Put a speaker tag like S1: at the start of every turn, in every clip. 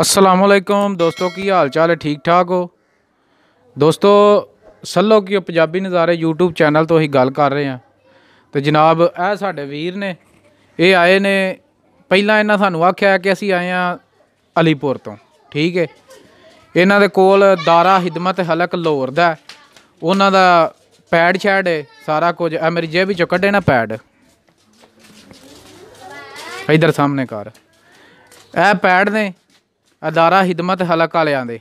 S1: असलकुम ਦੋਸਤੋ ਕੀ ਹਾਲ ਚਾਲ ਹੈ ਠੀਕ ਠਾਕ ਹੋ ਦੋਸਤੋ ਸੱਲੋ ਕੀ ਪੰਜਾਬੀ ਨਜ਼ਾਰੇ YouTube ਚੈਨਲ ਤੋਂ ਹੀ ਗੱਲ ਕਰ ਰਹੇ ਆ ਤੇ ਜਨਾਬ ਇਹ ਸਾਡੇ ਵੀਰ ਨੇ ਇਹ ਆਏ ਨੇ ਪਹਿਲਾਂ ਇਹਨਾਂ ਸਾਨੂੰ ਆਖਿਆ ਕਿ ਅਸੀਂ ਆਏ ਆ ਅਲੀਪੁਰ ਤੋਂ ਠੀਕ ਹੈ ਇਹਨਾਂ ਦੇ ਕੋਲ ਦਾਰਾ ਹਿਦਮਤ ਹਲਕ ਲੋਰ ਦਾ ਉਹਨਾਂ ਦਾ ਪੈਡ ਛੈਡ ਹੈ ਸਾਰਾ ਕੁਝ ਆ ਮੇਰੀ ਜੇਬ ਵਿੱਚੋਂ ਕੱਢੇ ਨਾ ਪੈਡ ਇਧਰ ਸਾਹਮਣੇ ਕਰ ਇਹ ਪੈਡ ਨੇ ਅਦਾਰਾ ਖਿਦਮਤ ਹਲਕ ਵਾਲਿਆਂ ਦੇ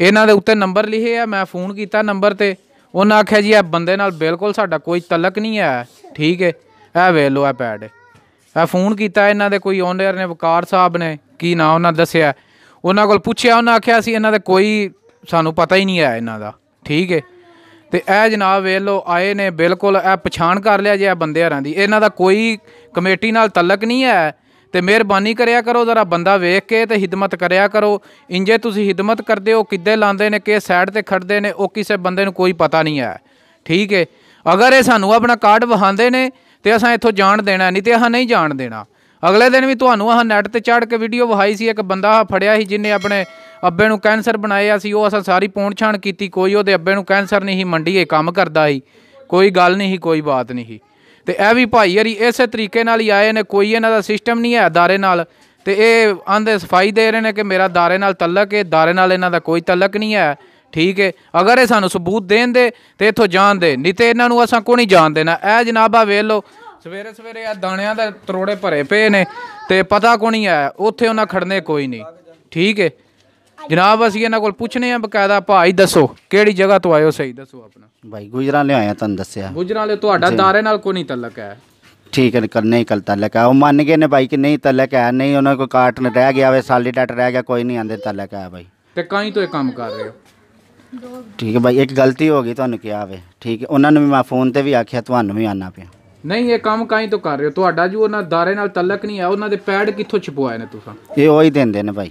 S1: ਇਹਨਾਂ ਦੇ ਉੱਤੇ ਨੰਬਰ ਲਿਖੇ ਆ ਮੈਂ ਫੋਨ ਕੀਤਾ ਨੰਬਰ ਤੇ ਉਹਨਾਂ ਆਖਿਆ ਜੀ ਇਹ ਬੰਦੇ ਨਾਲ ਬਿਲਕੁਲ ਸਾਡਾ ਕੋਈ ਤਲਕ ਨਹੀਂ ਹੈ ਠੀਕ ਹੈ ਇਹ ਵੇਖ ਲਓ ਇਹ ਪੈਡ ਇਹ ਫੋਨ ਕੀਤਾ ਇਹਨਾਂ ਦੇ ਕੋਈ ਓਨਰ ਨੇ ਵਕਾਰ ਸਾਹਿਬ ਨੇ ਕੀ ਨਾਮ ਉਹਨਾਂ ਦੱਸਿਆ ਉਹਨਾਂ ਕੋਲ ਪੁੱਛਿਆ ਉਹਨਾਂ ਆਖਿਆ ਸੀ ਇਹਨਾਂ ਦੇ ਕੋਈ ਸਾਨੂੰ ਪਤਾ ਹੀ ਨਹੀਂ ਆ ਇਹਨਾਂ ਦਾ ਠੀਕ ਹੈ ਤੇ ਇਹ ਜਨਾਬ ਵੇਖ ਲਓ ਆਏ ਨੇ ਬਿਲਕੁਲ ਇਹ ਪਛਾਣ ਕਰ ਲਿਆ ਜੇ ਇਹ ਬੰਦੇ ਹਰਾਂ ਦੀ ਇਹਨਾਂ ਦਾ ਕੋਈ ਕਮੇਟੀ ਨਾਲ ਤਲਕ ਨਹੀਂ ਹੈ ਤੇ ਮਿਹਰਬਾਨੀ ਕਰਿਆ ਕਰੋ ਜ਼ਰਾ ਬੰਦਾ ਵੇਖ ਕੇ ਤੇ ਹਿਦਮਤ ਕਰਿਆ ਕਰੋ ਇੰਜੇ ਤੁਸੀਂ ਹਿਦਮਤ ਕਰਦੇ ਹੋ ਕਿੱਦੇ ਲਾਂਦੇ ਨੇ ਕਿ ਸਾਈਡ ਤੇ ਖੜਦੇ ਨੇ ਉਹ ਕਿਸੇ ਬੰਦੇ ਨੂੰ ਕੋਈ ਪਤਾ ਨਹੀਂ ਹੈ ਠੀਕ ਹੈ ਅਗਰ ਇਹ ਸਾਨੂੰ ਆਪਣਾ ਕਾਰਡ ਵਹਾਉਂਦੇ ਨੇ ਤੇ ਅਸਾਂ ਇੱਥੋਂ ਜਾਣ ਦੇਣਾ ਨਹੀਂ ਤੇ ਅਸਾਂ ਨਹੀਂ ਜਾਣ ਦੇਣਾ ਅਗਲੇ ਦਿਨ ਵੀ ਤੁਹਾਨੂੰ ਆਹ ਨੈਟ ਤੇ ਚੜ ਕੇ ਵੀਡੀਓ ਵਹਾਈ ਸੀ ਇੱਕ ਬੰਦਾ ਫੜਿਆ ਸੀ ਜਿਨੇ ਆਪਣੇ ਅੱਬੇ ਨੂੰ ਕੈਂਸਰ ਬਣਾਇਆ ਸੀ ਉਹ ਅਸਾਂ ਸਾਰੀ ਪੌਂਡ ਛਾਣ ਕੀਤੀ ਕੋਈ ਉਹਦੇ ਅੱਬੇ ਨੂੰ ਕੈਂਸਰ ਨਹੀਂ ਸੀ ਮੰਡੀਏ ਕੰਮ ਕਰਦਾ ਸੀ ਕੋਈ ਗੱਲ ਨਹੀਂ ਸੀ ਕੋਈ ਬਾਤ ਨਹੀਂ ਸੀ ਤੇ ਇਹ ਵੀ ਭਾਈ ਯਾਰੀ ਇਸੇ ਤਰੀਕੇ ਨਾਲ ਹੀ ਆਏ ਨੇ ਕੋਈ ਇਹਨਾਂ ਦਾ ਸਿਸਟਮ ਨਹੀਂ ਹੈ ਧਾਰੇ ਨਾਲ ਤੇ ਇਹ ਆਂਦੇ ਸਫਾਈ ਦੇ ਰਹੇ ਨੇ ਕਿ ਮੇਰਾ ਧਾਰੇ ਨਾਲ ਤਲਕ ਹੈ ਧਾਰੇ ਨਾਲ ਇਹਨਾਂ ਦਾ ਕੋਈ ਤਲਕ ਨਹੀਂ ਹੈ ਠੀਕ ਹੈ ਅਗਰ ਇਹ ਸਾਨੂੰ ਸਬੂਤ ਦੇਣ ਦੇ ਤੇ ਇਥੋਂ ਜਾਣ ਦੇ ਨਹੀਂ ਤੇ ਇਹਨਾਂ ਨੂੰ ਅਸਾਂ ਕੋਈ ਨਹੀਂ ਜਾਣ ਦੇਣਾ ਇਹ ਜਨਾਬਾ ਵੇਖ ਲਓ ਸਵੇਰੇ ਸਵੇਰੇ ਆ ਦਾਣਿਆਂ ਦਾ ਤਰੋੜੇ ਭਰੇ ਪਏ ਨੇ ਤੇ ਪਤਾ ਕੋਈ ਨਹੀਂ ਹੈ ਉੱਥੇ ਉਹਨਾਂ ਖੜਨੇ ਕੋਈ ਨਹੀਂ ਠੀਕ ਹੈ ਜਨਾਬ ਅਸੀਂ ਇਹਨਾਂ ਕੋਲ ਪੁੱਛਨੇ ਆ ਬਕਾਇਦਾ ਭਾਈ ਦੱਸੋ ਕਿਹੜੀ ਜਗ੍ਹਾ ਤੋਂ ਆਇਓ ਸਹੀ ਦੱਸੋ ਆਪਣਾ ਭਾਈ ਗੁਜਰਾਂ ਲੈ ਆਇਆ ਤੁਹਾਨੂੰ ਦੱਸਿਆ ਗੁਜਰਾਂ ਲੈ ਤੁਹਾਡਾ ਦਾਰੇ ਨਾਲ ਕੋਈ ਨਹੀਂ ਤਲਕ ਹੈ
S2: ਠੀਕ ਹੈ ਕਰਨੇ ਹੀ ਕਲਤਾ ਲਗਾ ਉਹ ਮੰਨ ਗਏ ਨੇ ਭਾਈ ਕਿ ਨਹੀਂ ਤਲਕ ਹੈ ਨਹੀਂ ਉਹਨਾਂ ਕੋ ਕਾਟ ਨਾ ਰਹਿ ਗਿਆ ਵੇ ਸਾਲੀ ਡਟ ਰਹਿ ਗਿਆ ਕੋਈ ਨਹੀਂ ਆਂਦੇ ਤਲਕ ਹੈ ਭਾਈ
S1: ਤੇ ਕਾਈ ਤੋਂ ਇਹ ਕੰਮ ਕਰ ਰਹੇ ਹੋ
S2: ਠੀਕ ਹੈ ਭਾਈ ਇੱਕ ਗਲਤੀ ਹੋ ਗਈ ਤੁਹਾਨੂੰ ਕਿਹਾ ਵੇ ਠੀਕ ਹੈ ਉਹਨਾਂ ਨੂੰ ਵੀ ਮੈਂ ਫੋਨ ਤੇ ਵੀ ਆਖਿਆ ਤੁਹਾਨੂੰ ਵੀ ਆਣਾ ਪਿਆ
S1: ਨਹੀਂ ਇਹ ਕੰਮ ਕਾਈ ਤੋਂ ਕਰ ਰਹੇ ਹੋ ਤੁਹਾਡਾ ਜੋ ਉਹਨਾਂ ਦਾਰੇ ਨਾਲ ਤਲਕ ਨਹੀਂ ਹੈ ਉਹਨਾਂ ਦੇ ਪੈੜ ਕਿੱਥੋਂ ਛਪਵਾਏ ਨੇ ਤੁਸੀਂ
S2: ਇਹ ਉਹੀ ਦਿੰਦੇ ਨੇ ਭਾਈ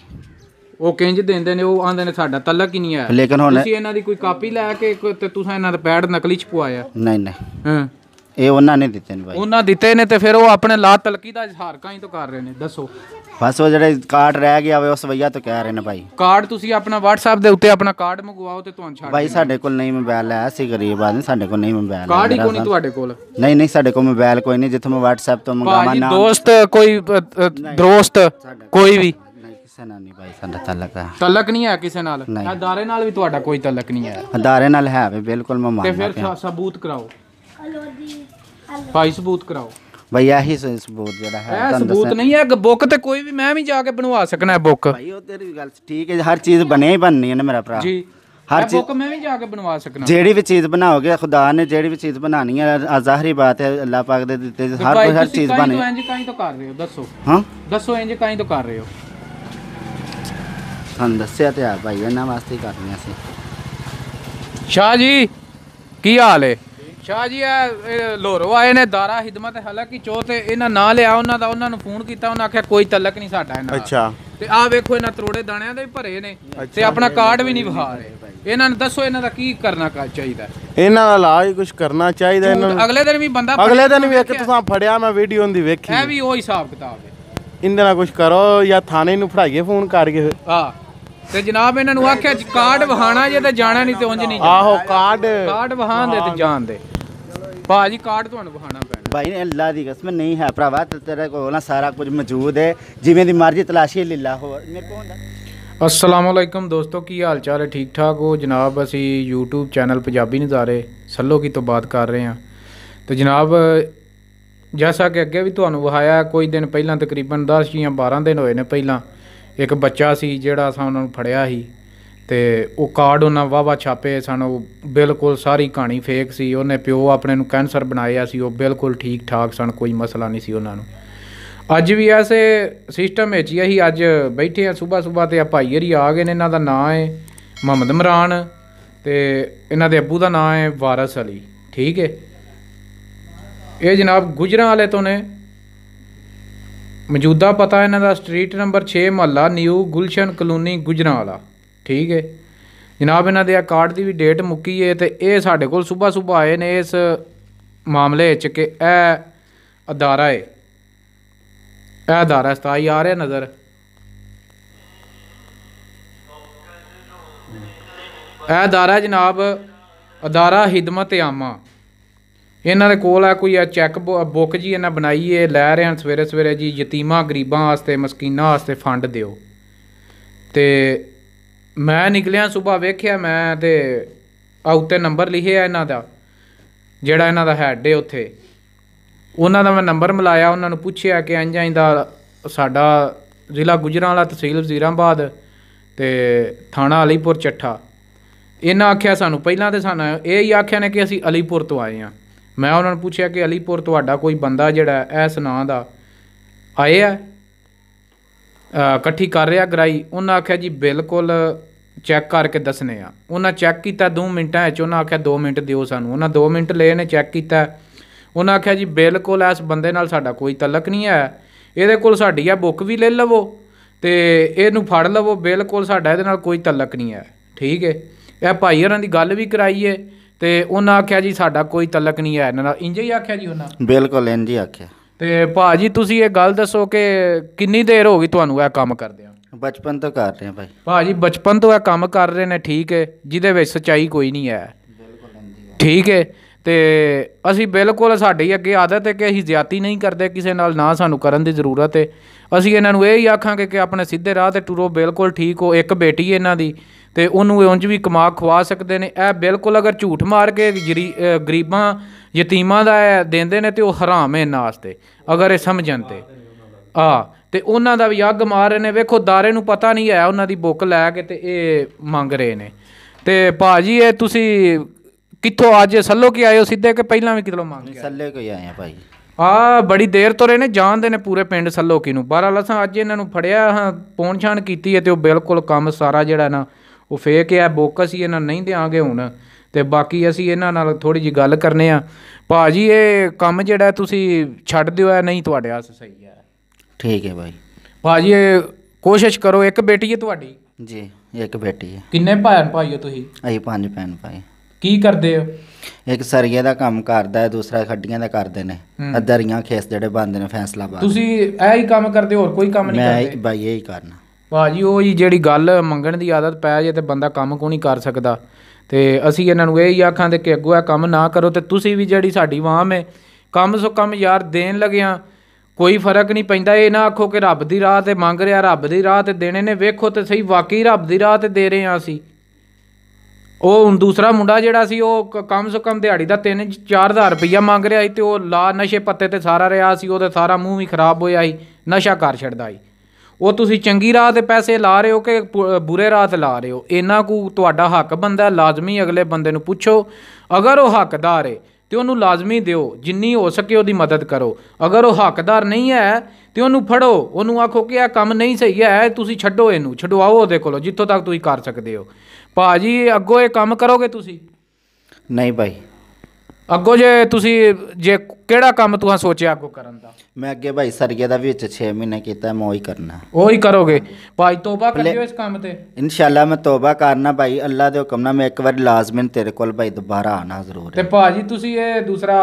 S1: ਉਹ ਕਿੰਜ ਦਿੰਦੇ ਨੇ ਉਹ ਆਂਦੇ ਨੇ ਸਾਡਾ ਤਲਕ ਹੀ ਨਹੀਂ ਆਇਆ ਲੇਕਿਨ ਹੁਣ ਤੁਸੀਂ ਇਹਨਾਂ ਦੀ ਕੋਈ ਕਾਪੀ ਲੈ ਕੇ ਤੇ ਤੁਸੀਂ ਇਹਨਾਂ ਦਾ ਪੈਡ ਨਕਲੀ ਚ ਪੁਆਇਆ
S2: ਨਹੀਂ ਨਹੀਂ ਹਾਂ ਇਹ ਉਹਨਾਂ ਨੇ ਦਿੱਤੇ ਨੇ ਭਾਈ
S1: ਉਹਨਾਂ ਦਿੱਤੇ ਨੇ ਤੇ ਫਿਰ ਉਹ ਆਪਣੇ ਲਾ ਤਲਕੀ ਦਾ ਇਜ਼ਹਾਰ ਕਾਹੀਂ ਤੋਂ ਕਰ ਰਹੇ ਨੇ ਦੱਸੋ
S2: ਬਸ ਉਹ ਜਿਹੜੇ ਕਾਰਡ ਰਹਿ ਗਿਆ ਵੇ ਉਸ ਵਈਆ ਤੋਂ ਕਹਿ ਰਹੇ ਨੇ ਭਾਈ
S1: ਕਾਰਡ ਤੁਸੀਂ ਆਪਣਾ WhatsApp ਦੇ ਉੱਤੇ ਆਪਣਾ ਕਾਰਡ ਮੰਗਵਾਓ ਤੇ ਤੁਹਾਨੂੰ ਛੱਡ ਭਾਈ ਸਾਡੇ
S2: ਕੋਲ ਨਹੀਂ ਮੋਬਾਈਲ ਹੈ ਅਸੀਂ ਗਰੀਬ ਆਦਮੀ ਸਾਡੇ ਕੋਲ ਨਹੀਂ ਮੋਬਾਈਲ ਕਾਰਡ ਹੀ ਕੋ ਕੋਈ ਨਹੀਂ ਤੁਹਾਡੇ ਕੋਲ ਨਹੀਂ ਨਹੀਂ ਸਾਡੇ ਕੋਲ ਮੋਬਾਈਲ ਕੋਈ ਨਹੀਂ ਜਿੱਥੋਂ ਮੈਂ WhatsApp ਤੋਂ ਮੰਗਾਵਾਂ ਨਾ ਨਾ ਦੋਸਤ
S1: ਕੋਈ ਦੋਸਤ ਕੋਈ ਵੀ ਕਿਸੇ ਨਾਲ ਨਹੀਂ ਬਾਈ ਸਾਡਾ
S2: ਤਲਕ ਹੈ ਤਲਕ
S1: ਨਹੀਂ ਹੈ ਕਿਸੇ ਨਾਲ ਨਹੀਂ। ਅਦਾਰੇ ਨਾਲ ਵੀ ਤੁਹਾਡਾ ਕੋਈ ਤਲਕ ਨਹੀਂ ਹੈ
S2: ਅਦਾਰੇ ਨਾਲ ਹੈ ਵੀ ਬਿਲਕੁਲ ਮੈਂ ਤੇ ਮੰਨਦਾ ਫਿਰ ਪਿਆ
S1: ਸ- ਸਬੂਤ ਕਰਾਓ ਭਾਈ ਸਬੂਤ ਕਰਾਓ
S2: ਬਈ ਇਹੀ ਸ- ਸਬੂਤ ਜਿਹੜਾ ਹੈ ਇਹ ਤੁਹਾਨੂੰ ਸਬੂਤ ਦੱਸਿਆ। ਨਹੀਂ
S1: ਹੈ ਕਿ ਬੁੱਕ ਤੇ ਕੋਈ ਵੀ ਮੈਂ ਵੀ ਜਾ ਕੇ ਬਣਵਾ ਸਕਣਾ ਹੈ ਬੁੱਕ ਭਾਈ ਉਹ ਤੇਰੀ ਗੱਲ
S2: ਠੀਕ ਹੈ ਹਰ ਚੀਜ਼ ਬਣੇ ਹੀ ਬਣਨੀ ਹੈ ਨਾ ਮੇਰਾ ਭਰਾ ਜੀ
S1: ਹਰ ਇਹ ਚੀਜ਼- ਬੁੱਕ ਮੈਂ ਵੀ ਜਾ ਕੇ ਬਣਵਾ ਸਕਣਾ ਜਿਹੜੀ ਵੀ ਚੀਜ਼
S2: ਬਣਾਓਗੇ ਖੁਦਾ ਨੇ ਜਿਹੜੀ ਵੀ ਚੀਜ਼ ਬਣਾਣੀ ਹੈ ਆ ਜ਼ਾਹਰੀ ਬਾਤ ਹੈ ਅੱਲਾਹ ਪਾਕ ਦੇ ਦਿੱਤੇ ਹਰ ਕੋਈ ਹਰ ਚੀਜ਼ ਬਣੇ ਕਾਈ ਤੋਂ
S1: ਇੰਜ ਕਾਈ ਤੋਂ ਕਰ ਰਹੇ ਹੋ ਦੱਸੋ ਹਾਂ ਦੱਸੋ ਇੰਜ ਕਾਈ ਤੋਂ ਕਰ ਰਹੇ ਹੋ
S2: ਤੁਹਾਨੂੰ ਦੱਸਿਆ ਤੇ ਆ ਭਾਈ ਇਹਨਾਂ ਵਾਸਤੇ ਹੀ ਸੀ
S1: ਸ਼ਾਹ ਜੀ ਕੀ ਹਾਲ ਏ ਸ਼ਾਹ ਜੀ ਆ ਲੋਰੋ ਆਏ ਨੇ ਦਾਰਾ ਖਿਦਮਤ ਹਾਲਾਂਕਿ ਚੋ ਤੇ ਇਹਨਾਂ ਨਾਂ ਲਿਆ ਉਹਨਾਂ ਦਾ ਉਹਨਾਂ ਨੂੰ ਫੋਨ ਕੀਤਾ ਉਹਨਾਂ ਆਖਿਆ ਕੋਈ ਤਲਕ ਨਹੀਂ ਸਾਡਾ ਇਹਨਾਂ ਦਾ ਅੱਛਾ ਤੇ ਆ ਵੇਖੋ ਇਹਨਾਂ ਤਰੋੜੇ ਦਾਣਿਆਂ ਦੇ ਭਰੇ ਨੇ ਤੇ ਆਪਣਾ ਕਾਰਡ ਵੀ ਨਹੀਂ ਵਿਖਾ ਰਹੇ ਇਹਨਾਂ ਨੂੰ ਦੱਸੋ ਇਹਨਾਂ ਦਾ ਕੀ ਕਰਨਾ ਚਾਹੀਦਾ ਹੈ? ਇਹਨਾਂ ਦਾ ਇਲਾਜ ਕੁਝ ਕਰਨਾ ਚਾਹੀਦਾ ਇਹਨਾਂ ਨੂੰ ਅਗਲੇ ਦਿਨ ਵੀ ਬੰਦਾ ਅਗਲੇ ਦਿਨ ਵੀ ਇੱਕ ਤੁਸੀਂ ਫੜਿਆ ਮੈਂ ਵੀਡੀਓ ਦੀ ਵੇਖੀ ਇਹ ਵੀ ਉਹ ਹਿਸਾਬ ਕਿਤਾਬ ਹੈ ਇਹਦੇ ਨਾਲ ਕੁਝ ਕਰੋ ਜਾਂ ਥਾਣੇ ਨੂੰ ਫੜਾਈਏ ਫੋਨ ਕਰਕੇ ਹਾਂ ਤੇ ਜਨਾਬ ਇਹਨਾਂ ਨੂੰ ਆਖਿਆ ਜੀ ਕਾਰਡ ਵਹਾਣਾ ਜੇ ਤੇ ਜਾਣਾ ਨਹੀਂ ਤੇ ਉਂਝ ਨਹੀਂ ਜਾਣਾ ਆਹੋ ਕਾਰਡ ਕਾਰਡ ਵਹਾਣ ਦੇ ਤੇ ਜਾਣ ਦੇ ਭਾਜੀ ਕਾਰਡ ਤੁਹਾਨੂੰ ਵਹਾਣਾ ਪੈਣਾ ਭਾਈ
S2: ਅੱਲਾ ਦੀ ਕਸਮ ਨਹੀਂ ਹੈ ਭਰਾਵਾ ਤੇਰੇ ਕੋਲ ਨਾ ਸਾਰਾ ਕੁਝ ਮੌਜੂਦ ਹੈ ਜਿਵੇਂ ਦੀ ਮਰਜ਼ੀ ਤਲਾਸ਼ੀ ਲਿਲਾ ਹੋ ਮੇਰੇ ਕੋਲ ਹੁੰਦਾ
S1: ਅਸਲਾਮੁਅਲੈਕਮ ਦੋਸਤੋ ਕੀ ਹਾਲ ਚਾਲ ਹੈ ਠੀਕ ਠਾਕ ਹੋ ਜਨਾਬ ਅਸੀਂ YouTube ਚੈਨਲ ਪੰਜਾਬੀ ਨਜ਼ਾਰੇ ਸੱਲੋ ਕੀ ਤੋਂ ਬਾਤ ਕਰ ਰਹੇ ਹਾਂ ਤੇ ਜਨਾਬ ਜੈਸਾ ਕਿ ਅੱਗੇ ਵੀ ਤੁਹਾਨੂੰ ਵਹਾਇਆ ਕੋਈ ਦਿਨ ਪਹਿਲਾਂ ਤਕਰੀਬਨ 10 ਜਾਂ 12 ਦਿਨ ਹੋਏ ਨੇ ਪਹਿਲਾਂ ਇੱਕ ਬੱਚਾ ਸੀ ਜਿਹੜਾ ਅਸਾਂ ਉਹਨਾਂ ਨੂੰ ਫੜਿਆ ਸੀ ਤੇ ਉਹ ਕਾਰਡ ਉਹਨਾਂ ਵਾਵਾ ਛਾਪੇ ਸਨ ਉਹ ਬਿਲਕੁਲ ਸਾਰੀ ਕਹਾਣੀ ਫੇਕ ਸੀ ਉਹਨੇ ਪਿਓ ਆਪਣੇ ਨੂੰ ਕੈਂਸਰ ਬਣਾਇਆ ਸੀ ਉਹ ਬਿਲਕੁਲ ਠੀਕ ਠਾਕ ਸਨ ਕੋਈ ਮਸਲਾ ਨਹੀਂ ਸੀ ਉਹਨਾਂ ਨੂੰ ਅੱਜ ਵੀ ਐਸੇ ਸਿਸਟਮ ਵਿੱਚ ਹੀ ਅੱਜ ਬੈਠੇ ਆ ਸਵੇਰ ਸਵੇਰ ਤੇ ਆ ਭਾਈ ਹਰੀ ਆ ਗਏ ਨੇ ਇਹਨਾਂ ਦਾ ਨਾਂ ਹੈ ਮੁਹੰਮਦ ਇਮਰਾਨ ਤੇ ਇਹਨਾਂ ਦੇ ਅੱਬੂ ਦਾ ਨਾਂ ਹੈ ਵਾਰਿਸ ਅਲੀ ਠੀਕ ਹੈ ਇਹ ਜਨਾਬ ਗੁਜਰਾਂ ਵਾਲੇ ਤੋਂ ਨੇ ਮੌਜੂਦਾ ਪਤਾ ਇਹਨਾਂ ਦਾ ਸਟਰੀਟ ਨੰਬਰ 6 ਮਹੱਲਾ ਨਿਊ ਗੁਲਸ਼ਨ ਕਲੋਨੀ ਗੁਜਰਾਂ ਵਾਲਾ ਠੀਕ ਹੈ ਜਨਾਬ ਇਹਨਾਂ ਦੇ ਆ ਕਾਰਡ ਦੀ ਵੀ ਡੇਟ ਮੁੱਕੀ ਹੈ ਤੇ ਇਹ ਸਾਡੇ ਕੋਲ ਸਵੇਰ ਸਵੇਰ ਆਏ ਨੇ ਇਸ ਮਾਮਲੇ ਵਿੱਚ ਕਿ ਇਹ ਅਦਾਰਾ ਹੈ ਇਹ ਅਦਾਰਾ ਸਤਾਈ ਆ ਰਿਹਾ ਨਜ਼ਰ ਇਹ ਅਦਾਰਾ ਜਨਾਬ ਅਦਾਰਾ ਖਿਦਮਤ ਆਮਾ ਇਹਨਾਂ ਦੇ ਕੋਲ ਆ ਕੋਈ ਚੈੱਕ ਬੁੱਕ ਜੀ ਇਹਨਾਂ ਬਣਾਈ ਏ ਲੈ ਰਹੇ ਹਨ ਸਵੇਰੇ ਸਵੇਰੇ ਜੀ ਯਤੀਮਾਂ ਗਰੀਬਾਂ ਵਾਸਤੇ ਮਸਕੀਨਾਂ ਵਾਸਤੇ ਫੰਡ ਦਿਓ ਤੇ ਮੈਂ ਨਿਕਲਿਆ ਸਵੇਰ ਵੇਖਿਆ ਮੈਂ ਤੇ ਆਉਤੇ ਉੱਤੇ ਨੰਬਰ ਲਿਖਿਆ ਇਹਨਾਂ ਦਾ ਜਿਹੜਾ ਇਹਨਾਂ ਦਾ ਹੈਡ ਏ ਉੱਥੇ ਉਹਨਾਂ ਦਾ ਮੈਂ ਨੰਬਰ ਮਿਲਾਇਆ ਉਹਨਾਂ ਨੂੰ ਪੁੱਛਿਆ ਕਿ ਇੰਜ ਇੰਜ ਦਾ ਸਾਡਾ ਜ਼ਿਲ੍ਹਾ ਗੁਜਰਾਂਵਾਲਾ ਤਹਿਸੀਲ ਵਜ਼ੀਰਾਬਾਦ ਤੇ ਥਾਣਾ ਅਲੀਪੁਰ ਚੱਠਾ ਇਹਨਾਂ ਆਖਿਆ ਸਾਨੂੰ ਪਹਿਲਾਂ ਤੇ ਸਾਨੂੰ ਇਹ ਹੀ ਆਖਿਆ ਨੇ ਕਿ ਅਸੀਂ ਅਲੀਪੁਰ ਤੋਂ ਆਏ ਹਾਂ ਮੈਂ ਉਹਨਾਂ ਨੂੰ ਪੁੱਛਿਆ ਕਿ ਅਲੀਪੁਰ ਤੁਹਾਡਾ ਕੋਈ ਬੰਦਾ ਜਿਹੜਾ ਇਸ ਨਾਂ ਦਾ ਆਇਆ ਹੈ ਇਕੱਠੀ ਕਰ ਰਿਹਾ ਗਰਾਈ ਉਹਨਾਂ ਆਖਿਆ ਜੀ ਬਿਲਕੁਲ ਚੈੱਕ ਕਰਕੇ ਦੱਸਨੇ ਆ ਉਹਨਾਂ ਚੈੱਕ ਕੀਤਾ 2 ਮਿੰਟਾਂ ਵਿੱਚ ਉਹਨਾਂ ਆਖਿਆ 2 ਮਿੰਟ ਦਿਓ ਸਾਨੂੰ ਉਹਨਾਂ 2 ਮਿੰਟ ਲਏ ਨੇ ਚੈੱਕ ਕੀਤਾ ਉਹਨਾਂ ਆਖਿਆ ਜੀ ਬਿਲਕੁਲ ਇਸ ਬੰਦੇ ਨਾਲ ਸਾਡਾ ਕੋਈ ਤਲਕ ਨਹੀਂ ਹੈ ਇਹਦੇ ਕੋਲ ਸਾਡੀ ਆ ਬੁੱਕ ਵੀ ਲੈ ਲਵੋ ਤੇ ਇਹਨੂੰ ਫੜ ਲਵੋ ਬਿਲਕੁਲ ਸਾਡਾ ਇਹਦੇ ਨਾਲ ਕੋਈ ਤਲਕ ਨਹੀਂ ਹੈ ਠੀਕ ਹੈ ਇਹ ਭਾਈ ਹਰਾਂ ਦੀ ਗੱਲ ਵੀ ਕਰਾਈਏ ਤੇ ਉਹਨਾਂ ਆਖਿਆ ਜੀ ਸਾਡਾ ਕੋਈ ਤਲਕ ਨਹੀਂ ਹੈ ਇਹਨਾਂ ਨਾਲ ਇੰਜ ਹੀ ਆਖਿਆ ਜੀ ਉਹਨਾਂ
S2: ਬਿਲਕੁਲ ਇੰਜ ਹੀ ਆਖਿਆ
S1: ਤੇ ਭਾਜੀ ਤੁਸੀਂ ਇਹ ਗੱਲ ਦੱਸੋ ਕਿ ਕਿੰਨੀ ਦੇਰ ਹੋ ਗਈ ਤੁਹਾਨੂੰ ਇਹ ਕੰਮ ਕਰਦੇ ਆ
S2: ਬਚਪਨ ਤੋਂ ਕਰ ਰਹੇ ਆ ਭਾਈ
S1: ਭਾਜੀ ਬਚਪਨ ਤੋਂ ਇਹ ਕੰਮ ਕਰ ਰਹੇ ਨੇ ਠੀਕ ਹੈ ਜਿਹਦੇ ਵਿੱਚ ਸਚਾਈ ਕੋਈ ਨਹੀਂ ਹੈ ਠੀਕ ਹੈ ਤੇ ਅਸੀਂ ਬਿਲਕੁਲ ਸਾਡੀ ਅੱਗੇ ਆਦਤ ਹੈ ਕਿ ਅਸੀਂ ਜ਼ਿਆਤੀ ਨਹੀਂ ਕਰਦੇ ਕਿਸੇ ਨਾਲ ਨਾ ਸਾਨੂੰ ਕਰਨ ਦੀ ਜ਼ਰੂਰਤ ਹੈ ਅਸੀਂ ਇਹਨਾਂ ਨੂੰ ਇਹ ਹੀ ਆਖਾਂਗੇ ਕਿ ਆਪਣੇ ਸਿੱਧੇ ਰਾਹ ਤੇ ਟੁਰੋ ਬਿਲਕੁਲ ਠੀਕ ਹੋ ਇੱਕ ਬੇਟੀ ਇਹਨਾਂ ਦੀ ਤੇ ਉਹਨੂੰ ਉਂਝ ਵੀ ਕਮਾ ਖਵਾ ਸਕਦੇ ਨੇ ਇਹ ਬਿਲਕੁਲ ਅਗਰ ਝੂਠ ਮਾਰ ਕੇ ਗਰੀਬਾਂ ਯਤੀਮਾਂ ਦਾ ਦਿੰਦੇ ਨੇ ਤੇ ਉਹ ਹਰਾਮ ਹੈ ਇਹਨਾਂ ਵਾਸਤੇ ਅਗਰ ਇਹ ਸਮਝਣ ਤੇ ਆ ਤੇ ਉਹਨਾਂ ਦਾ ਵੀ ਅੱਗ ਮਾਰ ਰਹੇ ਨੇ ਵੇਖੋ ਦਾਰੇ ਨੂੰ ਪਤਾ ਨਹੀਂ ਆਇਆ ਉਹਨਾਂ ਦੀ ਬੁੱਕ ਲੈ ਕੇ ਤੇ ਇਹ ਮੰਗ ਰਹੇ ਨੇ ਤੇ ਭਾਜੀ ਇਹ ਤੁਸੀਂ ਕਿੱਥੋਂ ਅੱਜ ਸੱਲੋ ਕੀ ਆਇਓ ਸਿੱਧੇ ਕਿ ਪਹਿਲਾਂ ਵੀ ਕਿਤਲੋਂ ਮੰਗ ਕੇ ਸੱਲੇ ਕੋਈ ਆਏ ਆ ਭਾਈ ਆ ਬੜੀ ਦੇਰ ਤੋਂ ਰਹੇ ਨੇ ਜਾਣਦੇ ਨੇ ਪੂਰੇ ਪਿੰਡ ਸੱਲੋ ਕੀ ਨੂੰ ਬਹਰਾਲ ਲਸਾਂ ਅੱਜ ਇਹਨਾਂ ਨੂੰ ਫੜਿਆ ਹਾਂ ਪਹੁੰਚ ਛਾਣ ਕੀਤੀ ਹੈ ਤੇ ਉਹ ਬਿਲਕੁਲ ਕੰਮ ਸਾਰਾ ਜਿਹੜਾ ਨਾ ਉਹ ਫੇਕ ਹੈ ਬੋਕਸ ਹੀ ਇਹਨਾਂ ਨਹੀਂ ਦਿਆਂਗੇ ਹੁਣ ਤੇ ਬਾਕੀ ਅਸੀਂ ਇਹਨਾਂ ਨਾਲ ਥੋੜੀ ਜੀ ਗੱਲ ਕਰਨੇ ਆ ਭਾਜੀ ਇਹ ਕੰਮ ਜਿਹੜਾ ਤੁਸੀਂ ਛੱਡ ਦਿਓ ਐ ਨਹੀਂ ਤੁਹਾਡੇ ਆਸ ਸਹੀ ਹੈ ਠੀਕ ਹੈ ਭਾਈ ਭਾਜੀ ਇਹ ਕੋਸ਼ਿਸ਼ ਕਰੋ ਇੱਕ ਬੇਟੀ ਹੈ ਤੁਹਾਡੀ
S2: ਜੀ ਇੱਕ ਬੇਟੀ ਹੈ ਕਿੰਨੇ ਭੈਣ ਭਾਈ ਹੋ ਤੁਸੀਂ ਅਸੀਂ ਪੰਜ ਭੈਣ ਭਾਈ ਕੀ ਕਰਦੇ ਹੋ ਇੱਕ ਸਰੀਏ ਦਾ ਕੰਮ ਕਰਦਾ ਹੈ ਦੂਸਰਾ ਖੱਡੀਆਂ ਦਾ ਕਰਦੇ ਨੇ ਅਦਰੀਆਂ ਖੇਸ ਜਿਹੜੇ ਬੰਦੇ ਨੇ ਫੈਸਲਾ ਬਾਦ ਤੁਸੀਂ
S1: ਇਹ ਹੀ ਕੰਮ ਕਰਦੇ ਹੋਰ ਕੋਈ ਕੰਮ ਨਹੀਂ ਕਰਦੇ ਮੈਂ
S2: ਬਾਈ ਇਹ ਹੀ ਕਰਨਾ
S1: ਭਾਜੀ ਉਹ ਹੀ ਜਿਹੜੀ ਗੱਲ ਮੰਗਣ ਦੀ ਆਦਤ ਪੈ ਜੇ ਤੇ ਬੰਦਾ ਕੰਮ ਕੋ ਨਹੀਂ ਕਰ ਸਕਦਾ ਤੇ ਅਸੀਂ ਇਹਨਾਂ ਨੂੰ ਇਹ ਹੀ ਦੇ ਕਿ ਅੱਗੋਂ ਇਹ ਕੰਮ ਨਾ ਕਰੋ ਤੇ ਤੁਸੀਂ ਵੀ ਜਿਹੜੀ ਸਾਡੀ ਵਾਮ ਹੈ ਕੰਮ ਸੋ ਕੰਮ ਯਾਰ ਦੇਣ ਲਗਿਆਂ ਕੋਈ ਫਰਕ ਨਹੀਂ ਪੈਂਦਾ ਇਹ ਨਾ ਆਖੋ ਕਿ ਰੱਬ ਦੀ ਰਾਹ ਤੇ ਮੰਗ ਰਿਹਾ ਰੱਬ ਦੀ ਰਾਹ ਤੇ ਦੇਣੇ ਨੇ ਵੇਖੋ ਤੇ ਸਹੀ ਵਾਕਈ ਰੱਬ ਦੀ ਰਾਹ ਤੇ ਦੇ ਰਹੇ ਆ ਅਸੀਂ ਉਹ ਦੂਸਰਾ ਮੁੰਡਾ ਜਿਹੜਾ ਸੀ ਉਹ ਕਮ ਸੋ ਕਮ ਦਿਹਾੜੀ ਦਾ 3-4000 ਰੁਪਈਆ ਮੰਗ ਰਿਹਾ ਸੀ ਤੇ ਉਹ ਲਾ ਨਸ਼ੇ ਪੱਤੇ ਤੇ ਸਾਰਾ ਰਿਹਾ ਸੀ ਉਹਦਾ ਸਾਰਾ ਮੂੰਹ ਵੀ ਖਰਾਬ ਹੋਇਆ ਸੀ ਨਸ਼ਾ ਕਰ ਛੱਡਦਾ ਸੀ ਉਹ ਤੁਸੀਂ ਚੰਗੀ ਰਾਹ ਤੇ ਪੈਸੇ ਲਾ ਰਹੇ ਹੋ ਕਿ ਬੁਰੇ ਰਾਹ ਤੇ ਲਾ ਰਹੇ ਹੋ ਇਹਨਾਂ ਕੋ ਤੁਹਾਡਾ ਹੱਕ ਬੰਦਾ ਲਾਜ਼ਮੀ ਅਗਲੇ ਬੰਦੇ ਨੂੰ ਪੁੱਛੋ ਅਗਰ ਉਹ ਹੱਕਦਾਰ ਹੈ ਤੇ ਉਹਨੂੰ ਲਾਜ਼ਮੀ ਦਿਓ ਜਿੰਨੀ ਹੋ ਸਕੇ ਉਹਦੀ ਮਦਦ ਕਰੋ ਅਗਰ ਉਹ ਹੱਕਦਾਰ ਨਹੀਂ ਹੈ ਤੇ ਉਹਨੂੰ ਫੜੋ ਉਹਨੂੰ ਆਖੋ ਕਿ ਇਹ ਕੰਮ ਨਹੀਂ ਸਹੀ ਹੈ ਤੁਸੀਂ ਛੱਡੋ ਇਹਨੂੰ ਛਡਵਾਓ ਉਹਦੇ ਕੋਲੋਂ ਜਿੱਥੋਂ ਤੱਕ ਤੁਸੀਂ ਕਰ ਸਕਦੇ ਹੋ ਭਾਜੀ ਅੱਗੋ ਇਹ ਕੰਮ ਕਰੋਗੇ ਤੁਸੀਂ ਨਹੀਂ ਭਾਈ ਅੱਗੋ ਜੇ ਤੁਸੀਂ ਜੇ ਕਿਹੜਾ ਕੰਮ ਤੂੰ ਸੋਚਿਆ ਅੱਗੋ ਕਰਨ ਦਾ
S2: ਮੈਂ ਅੱਗੇ ਭਾਈ ਸਰਗੇ ਦਾ ਵਿੱਚ 6 ਮਹੀਨੇ ਕੀਤਾ ਮੈਂ ਉਹੀ ਕਰਨਾ ਉਹੀ ਕਰੋਗੇ ਭਾਈ ਤੋਬਾ ਕਰਿਓ ਇਸ ਕੰਮ ਤੇ ਇਨਸ਼ਾਅੱਲਾ ਮੈਂ ਤੋਬਾ ਕਰਨਾ ਭਾਈ ਅੱਲਾ ਦੇ ਹੁਕਮ ਨਾਲ ਮੈਂ ਇੱਕ ਵਾਰ ਲਾਜ਼ਮਨ ਤੇਰੇ ਕੋਲ ਭਾਈ ਦੁਬਾਰਾ ਆਣਾ ਜ਼ਰੂਰ ਹੈ
S1: ਤੇ ਭਾਜੀ ਤੁਸੀਂ ਇਹ ਦੂਸਰਾ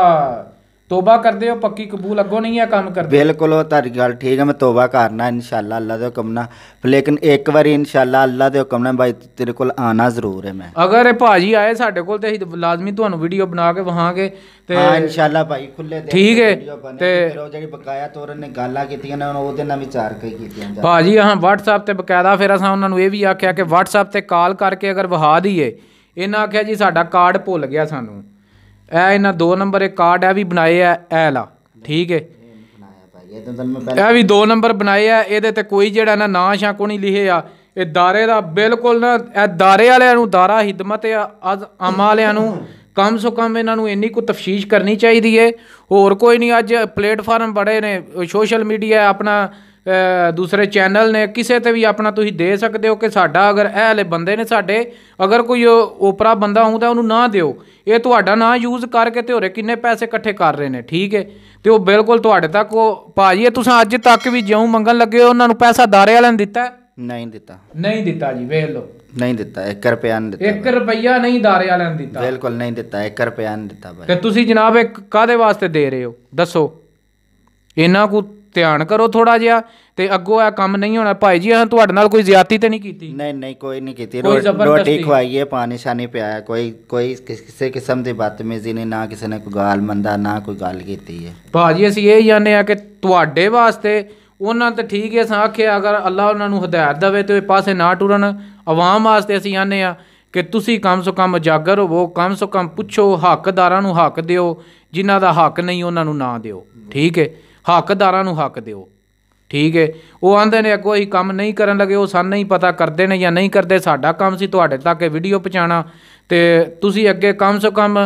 S1: ਤੋਬਾ ਕਰਦੇ ਹੋ ਪੱਕੀ ਕਬੂਲ ਅੱਗੋਂ ਨਹੀਂ ਇਹ ਕੰਮ ਕਰਦੇ
S2: ਬਿਲਕੁਲ ਉਹ ਤੁਹਾਡੀ ਗੱਲ ਠੀਕ ਹੈ ਮੈਂ ਤੋਬਾ ਕਰਨਾ ਇਨਸ਼ਾਅੱਲਾ ਅੱਲਾ ਦੇ ਹੁਕਮ ਨਾਲ ਲੇਕਿਨ ਇੱਕ ਵਾਰੀ ਇਨਸ਼ਾਅੱਲਾ ਅੱਲਾ ਦੇ ਹੁਕਮ ਨਾਲ ਭਾਈ ਤੇਰੇ ਕੋਲ ਆਣਾ ਜ਼ਰੂਰ ਹੈ ਮੈਂ
S1: ਅਗਰ ਇਹ ਭਾਜੀ ਆਏ ਸਾਡੇ ਕੋਲ ਤੇ ਅਸੀਂ ਲਾਜ਼ਮੀ ਤੁਹਾਨੂੰ ਵੀਡੀਓ ਬਣਾ ਕੇ ਵਹਾਂਗੇ ਤੇ ਹਾਂ ਇਨਸ਼ਾਅੱਲਾ ਭਾਈ ਖੁੱਲੇ ਦੇ ਠੀਕ ਹੈ
S2: ਤੇ ਉਹ ਜਿਹੜੀ ਬਕਾਇਆ ਤੋਰਨ ਨੇ ਗੱਲਾਂ ਕੀਤੀਆਂ ਨੇ ਉਹਦੇ ਨਾਲ ਵਿਚਾਰ ਕੇ ਕੀਤੀਆਂ ਜਾ ਭਾਜੀ ਹਾਂ
S1: WhatsApp ਤੇ ਬਕਾਇਦਾ ਫਿਰ ਅਸਾਂ ਉਹਨਾਂ ਨੂੰ ਇਹ ਵੀ ਆਖਿਆ ਕਿ WhatsApp ਤੇ ਕਾਲ ਕਰਕੇ ਅਗਰ ਵਹਾ ਦਈਏ ਇਹਨਾਂ ਆਖਿਆ ਜੀ ਸਾਡਾ ਕਾਰਡ ਭੁੱਲ ਗਿਆ ਸਾਨੂੰ ਇਹ ਇਹਨਾਂ ਦੋ ਨੰਬਰ ਇਹ ਕਾਰਡ ਇਹ ਵੀ ਬਣਾਏ ਆ ਇਹ ਲਾ ਠੀਕ ਹੈ
S2: ਇਹ
S1: ਵੀ ਦੋ ਨੰਬਰ ਬਣਾਏ ਆ ਇਹਦੇ ਤੇ ਕੋਈ ਜਿਹੜਾ ਨਾ ਨਾਂ ਸ਼ਾਂ ਕੋਣੀ ਨਹੀਂ ਲਿਖੇ ਆ ਇਹ ਦਾਰੇ ਦਾ ਬਿਲਕੁਲ ਨਾ ਇਹ ਦਾਰੇ ਵਾਲਿਆਂ ਨੂੰ ਦਾਰਾ ਹਿਦਮਤ ਆ ਅਜ ਅਮਾਲਿਆਂ ਨੂੰ ਕਮ ਸੋ ਕਮ ਇਹਨਾਂ ਨੂੰ ਇੰਨੀ ਕੋ ਤਫਸ਼ੀਸ਼ ਕਰਨੀ ਚਾਹੀਦੀ ਏ ਹੋਰ ਕੋਈ ਨਹੀਂ ਅੱਜ ਪਲੇਟਫਾਰਮ ਬੜੇ ਨੇ ਸੋਸ਼ਲ ਮੀਡੀਆ ਆਪਣਾ ਦੂਸਰੇ ਚੈਨਲ ਨੇ ਕਿਸੇ ਤੇ ਵੀ ਆਪਣਾ ਤੁਸੀਂ ਦੇ ਸਕਦੇ ਹੋ ਕਿ ਸਾਡਾ ਅਗਰ ਇਹ ਵਾਲੇ ਬੰਦੇ ਨੇ ਸਾਡੇ ਅਗਰ ਕੋਈ ਓਪਰਾ ਬੰਦਾ ਹੁੰਦਾ ਉਹਨੂੰ ਨਾ ਦਿਓ ਇਹ ਤੁਹਾਡਾ ਨਾਂ ਯੂਜ਼ ਕਰਕੇ ਤੇ ਹੋਰੇ ਕਿੰਨੇ ਪੈਸੇ ਇਕੱਠੇ ਕਰ ਰਹੇ ਨੇ ਠੀਕ ਹੈ ਤੇ ਉਹ ਬਿਲਕੁਲ ਤੁਹਾਡੇ ਤੱਕ ਉਹ ਭਾਜੀ ਇਹ ਤੁਸੀਂ ਅੱਜ ਤੱਕ ਵੀ ਜਿਉਂ ਮੰਗਣ ਲੱਗੇ ਹੋ ਉਹਨਾਂ ਨੂੰ ਪੈਸਾ ਦਾਰੇ ਵਾਲਿਆਂ ਨੇ ਦਿੱਤਾ ਨਹੀਂ ਦਿੱਤਾ ਨਹੀਂ ਦਿੱਤਾ ਜੀ ਵੇਖ ਲਓ
S2: ਨਹੀਂ ਦਿੱਤਾ 1 ਰੁਪਿਆ ਨਹੀਂ ਦਿੱਤਾ
S1: 1 ਰੁਪਿਆ ਨਹੀਂ ਦਾਰੇ ਵਾਲਿਆਂ ਨੇ ਦਿੱਤਾ ਬਿਲਕੁਲ ਨਹੀਂ ਦਿੱਤਾ 1 ਰੁਪਿਆ ਨਹੀਂ ਦਿੱਤਾ ਭਾਈ ਤੇ ਤੁਸੀਂ ਜਨਾਬ ਇੱਕ ਕਾਦੇ ਵਾਸਤੇ ਦੇ ਰਹੇ ਹੋ ਦੱਸੋ ਇਹਨਾਂ ਕੋ ਧਿਆਨ ਕਰੋ ਥੋੜਾ ਜਿਹਾ ਤੇ ਅੱਗੋ ਇਹ ਕੰਮ ਨਹੀਂ ਹੋਣਾ ਭਾਈ ਜੀ ਅਸੀਂ ਤੁਹਾਡੇ ਨਾਲ ਕੋਈ ਜ਼ਿਆਤੀ ਤੇ ਨਹੀਂ ਕੀਤੀ
S2: ਨਹੀਂ ਨਹੀਂ ਕੋਈ ਨਹੀਂ ਕੀਤੀ ਰੋਟੀ ਖਵਾਈਏ ਪਾਣੀ ਸ਼ਾਨੀ ਪਿਆਇਆ ਕੋਈ ਕੋਈ ਕਿਸੇ ਕਿਸਮ ਦੀ ਬਦਤਮੀਜ਼ੀ ਨਹੀਂ ਨਾ ਕਿਸੇ ਨੇ ਕੋ ਗਾਲ ਮੰਦਾ ਨਾ ਕੋਈ ਗੱਲ ਕੀਤੀ ਹੈ
S1: ਭਾਜੀ ਅਸੀਂ ਇਹ ਜਾਣਦੇ ਆ ਕਿ ਤੁਹਾਡੇ ਵਾਸਤੇ ਉਹਨਾਂ ਤਾਂ ਠੀਕ ਹੈ ਅਸਾਂ ਆਖਿਆ ਅਗਰ ਅੱਲਾ ਉਹਨਾਂ ਨੂੰ ਹਦਾਇਤ ਦੇਵੇ ਤੇ ਪਾਸੇ ਨਾ ਟੁਰਨ ਆਵਾਮ ਵਾਸਤੇ ਅਸੀਂ ਆਨੇ ਆ ਕਿ ਤੁਸੀਂ ਕਮ ਸੋ ਕਮ ਜਾਗਰ ਹੋਵੋ ਕਮ ਸੋ ਕਮ ਪੁੱਛੋ ਹੱਕਦਾਰਾਂ ਨੂੰ ਹੱਕ ਦਿਓ ਜਿਨ੍ਹਾਂ ਦਾ ਹੱਕ ਨਹੀਂ ਉਹਨਾਂ ਨੂੰ ਨਾ ਦਿਓ ਠੀਕ ਹੈ ਹੱਕਦਾਰਾਂ ਨੂੰ ਹੱਕ ਦਿਓ ਠੀਕ ਹੈ ਉਹ ਆਂਦੇ ਨੇ ਅੱਗੋਂ ਅਸੀਂ ਕੰਮ ਨਹੀਂ ਕਰਨ ਲੱਗੇ ਉਹ ਸਾਨੂੰ ਨਹੀਂ ਪਤਾ ਕਰਦੇ ਨੇ ਜਾਂ ਨਹੀਂ ਕਰਦੇ ਸਾਡਾ ਕੰਮ ਸੀ ਤੁਹਾਡੇ ਤੱਕ ਇਹ ਵੀਡੀਓ ਪਹੁੰਚਾਣਾ ਤੇ ਤੁਸੀਂ ਅੱਗੇ ਕੰਮ ਸੋ ਕੰਮ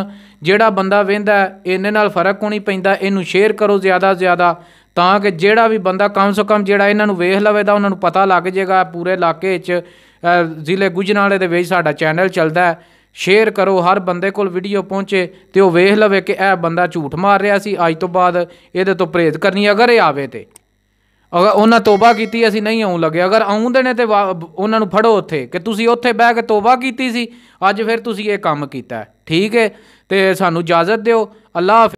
S1: ਜਿਹੜਾ ਬੰਦਾ ਵੇਂਦਾ ਇਹਨੇ ਨਾਲ ਫਰਕ ਹੋਣੀ ਪੈਂਦਾ ਇਹਨੂੰ ਸ਼ੇਅਰ ਕਰੋ ਜ਼ਿਆਦਾ ਜ਼ਿਆਦਾ ਤਾਂ ਕਿ ਜਿਹੜਾ ਵੀ ਬੰਦਾ ਕੰਮ ਸੋ ਕੰਮ ਜਿਹੜਾ ਇਹਨਾਂ ਨੂੰ ਵੇਖ ਲਵੇ ਤਾਂ ਉਹਨਾਂ ਨੂੰ ਪਤਾ ਲੱਗ ਜਾਏਗਾ ਪੂਰੇ ਇਲਾਕੇ 'ਚ ਜ਼ਿਲ੍ਹੇ ਗੁਜਨਾਲੇ ਦੇ ਵਿੱਚ ਸਾਡਾ ਚੈਨਲ ਚੱਲਦਾ ਹੈ ਸ਼ੇਅਰ ਕਰੋ ਹਰ ਬੰਦੇ ਕੋਲ ਵੀਡੀਓ ਪਹੁੰਚੇ ਤੇ ਉਹ ਵੇਖ ਲਵੇ ਕਿ ਇਹ ਬੰਦਾ ਝੂਠ ਮਾਰ ਰਿਹਾ ਸੀ ਅੱਜ ਤੋਂ ਬਾਅਦ ਇਹਦੇ ਤੋਂ ਪ੍ਰੇਤ ਕਰਨੀ ਅਗਰ ਇਹ ਆਵੇ ਤੇ ਅਗਰ ਉਹਨਾਂ ਤੋਬਾ ਕੀਤੀ ਅਸੀਂ ਨਹੀਂ ਆਉਂ ਲੱਗੇ ਅਗਰ ਆਉਂਦੇ ਨੇ ਤੇ ਉਹਨਾਂ ਨੂੰ ਫੜੋ ਉੱਥੇ ਕਿ ਤੁਸੀਂ ਉੱਥੇ ਬਹਿ ਕੇ ਤੋਬਾ ਕੀਤੀ ਸੀ ਅੱਜ ਫਿਰ ਤੁਸੀਂ ਇਹ ਕੰਮ ਕੀਤਾ ਠੀਕ ਹੈ ਤੇ ਸਾਨੂੰ ਇਜਾਜ਼ਤ ਦਿਓ ਅੱਲਾਹ